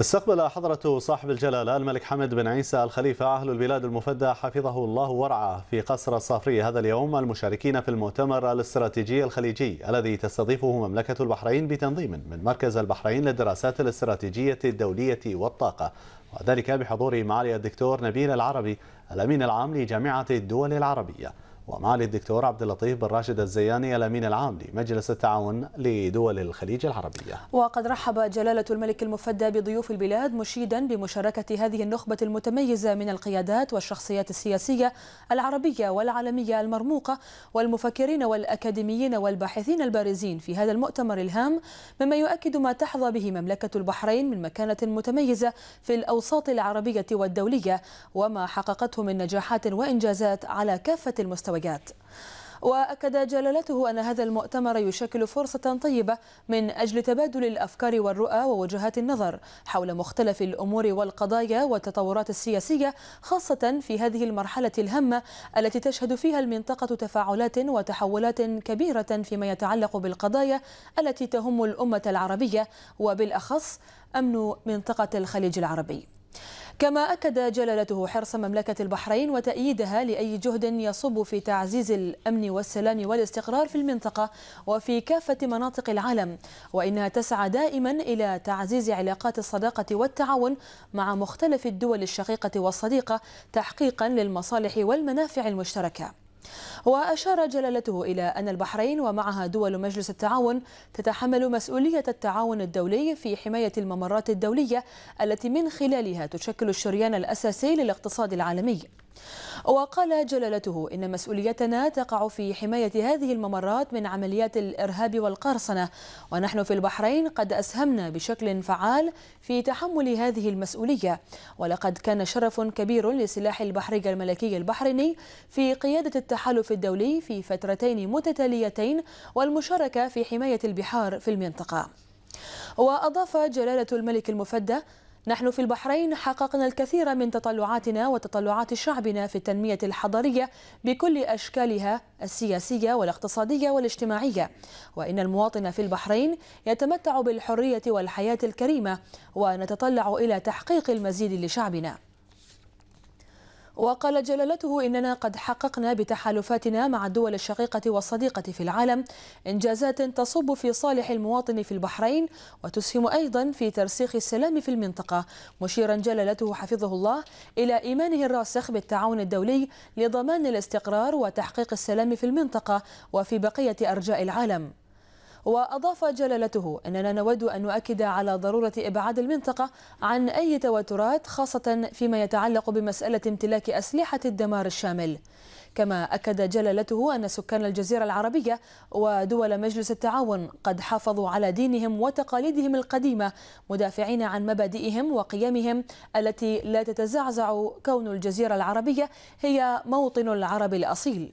استقبل حضرة صاحب الجلالة الملك حمد بن عيسى الخليفة أهل البلاد المفدى حفظه الله ورعاه في قصر الصافري هذا اليوم المشاركين في المؤتمر الاستراتيجي الخليجي الذي تستضيفه مملكة البحرين بتنظيم من مركز البحرين للدراسات الاستراتيجية الدولية والطاقة وذلك بحضور معالي الدكتور نبيل العربي الأمين العام لجامعة الدول العربية ومعالي الدكتور عبد اللطيف بن راشد الزياني الامين العام لمجلس التعاون لدول الخليج العربيه. وقد رحب جلاله الملك المفدى بضيوف البلاد مشيدا بمشاركه هذه النخبه المتميزه من القيادات والشخصيات السياسيه العربيه والعالميه المرموقه والمفكرين والاكاديميين والباحثين البارزين في هذا المؤتمر الهام مما يؤكد ما تحظى به مملكه البحرين من مكانه متميزه في الاوساط العربيه والدوليه وما حققته من نجاحات وانجازات على كافه المستويات. المناوئات وأكد جلالته أن هذا المؤتمر يشكل فرصة طيبة من أجل تبادل الأفكار والرؤى ووجهات النظر حول مختلف الأمور والقضايا والتطورات السياسية خاصة في هذه المرحلة الهامة التي تشهد فيها المنطقة تفاعلات وتحولات كبيرة فيما يتعلق بالقضايا التي تهم الأمة العربية وبالأخص أمن منطقة الخليج العربي كما أكد جلالته حرص مملكة البحرين وتأييدها لأي جهد يصب في تعزيز الأمن والسلام والاستقرار في المنطقة وفي كافة مناطق العالم وإنها تسعى دائما إلى تعزيز علاقات الصداقة والتعاون مع مختلف الدول الشقيقة والصديقة تحقيقا للمصالح والمنافع المشتركة وأشار جلالته إلى أن البحرين ومعها دول مجلس التعاون تتحمل مسؤولية التعاون الدولي في حماية الممرات الدولية التي من خلالها تشكل الشريان الأساسي للاقتصاد العالمي وقال جلالته إن مسؤوليتنا تقع في حماية هذه الممرات من عمليات الإرهاب والقرصنة ونحن في البحرين قد أسهمنا بشكل فعال في تحمل هذه المسؤولية ولقد كان شرف كبير لسلاح البحرية الملكي البحريني في قيادة التحالف الدولي في فترتين متتاليتين والمشاركة في حماية البحار في المنطقة وأضاف جلالة الملك المفدى نحن في البحرين حققنا الكثير من تطلعاتنا وتطلعات شعبنا في التنمية الحضرية بكل أشكالها السياسية والاقتصادية والاجتماعية وإن المواطن في البحرين يتمتع بالحرية والحياة الكريمة ونتطلع إلى تحقيق المزيد لشعبنا وقال جلالته إننا قد حققنا بتحالفاتنا مع الدول الشقيقة والصديقة في العالم إنجازات تصب في صالح المواطن في البحرين وتسهم أيضا في ترسيخ السلام في المنطقة مشيرا جلالته حفظه الله إلى إيمانه الراسخ بالتعاون الدولي لضمان الاستقرار وتحقيق السلام في المنطقة وفي بقية أرجاء العالم وأضاف جلالته أننا نود أن نؤكد على ضرورة إبعاد المنطقة عن أي توترات خاصة فيما يتعلق بمسألة امتلاك أسلحة الدمار الشامل كما أكد جلالته أن سكان الجزيرة العربية ودول مجلس التعاون قد حافظوا على دينهم وتقاليدهم القديمة مدافعين عن مبادئهم وقيمهم التي لا تتزعزع كون الجزيرة العربية هي موطن العرب الأصيل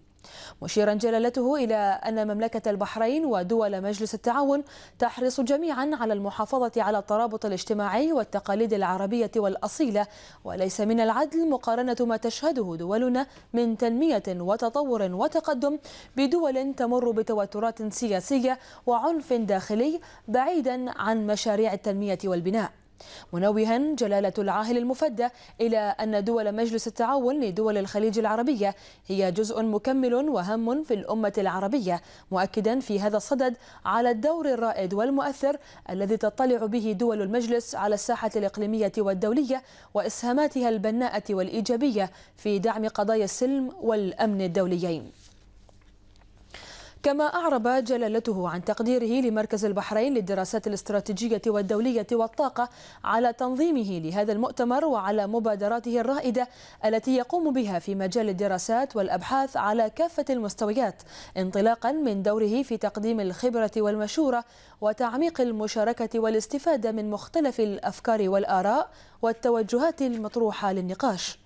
مشيرا جلالته إلى أن مملكة البحرين ودول مجلس التعاون تحرص جميعا على المحافظة على الترابط الاجتماعي والتقاليد العربية والأصيلة وليس من العدل مقارنة ما تشهده دولنا من تنمية وتطور وتقدم بدول تمر بتوترات سياسية وعنف داخلي بعيدا عن مشاريع التنمية والبناء منوها جلالة العاهل المفدى إلى أن دول مجلس التعاون لدول الخليج العربية هي جزء مكمل وهام في الأمة العربية مؤكدا في هذا الصدد على الدور الرائد والمؤثر الذي تطلع به دول المجلس على الساحة الإقليمية والدولية وإسهاماتها البناءة والإيجابية في دعم قضايا السلم والأمن الدوليين كما أعرب جلالته عن تقديره لمركز البحرين للدراسات الاستراتيجية والدولية والطاقة على تنظيمه لهذا المؤتمر وعلى مبادراته الرائدة التي يقوم بها في مجال الدراسات والأبحاث على كافة المستويات انطلاقا من دوره في تقديم الخبرة والمشورة وتعميق المشاركة والاستفادة من مختلف الأفكار والآراء والتوجهات المطروحة للنقاش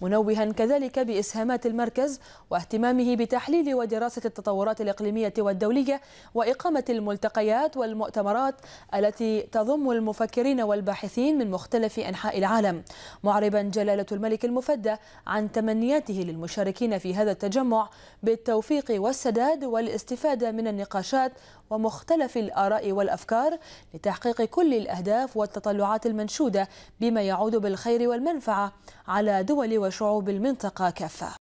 منوها كذلك بإسهامات المركز واهتمامه بتحليل ودراسة التطورات الإقليمية والدولية وإقامة الملتقيات والمؤتمرات التي تضم المفكرين والباحثين من مختلف أنحاء العالم معربا جلالة الملك المفدى عن تمنياته للمشاركين في هذا التجمع بالتوفيق والسداد والاستفادة من النقاشات ومختلف الآراء والأفكار لتحقيق كل الأهداف والتطلعات المنشودة بما يعود بالخير والمنفعة على دول وشعوب المنطقة كافة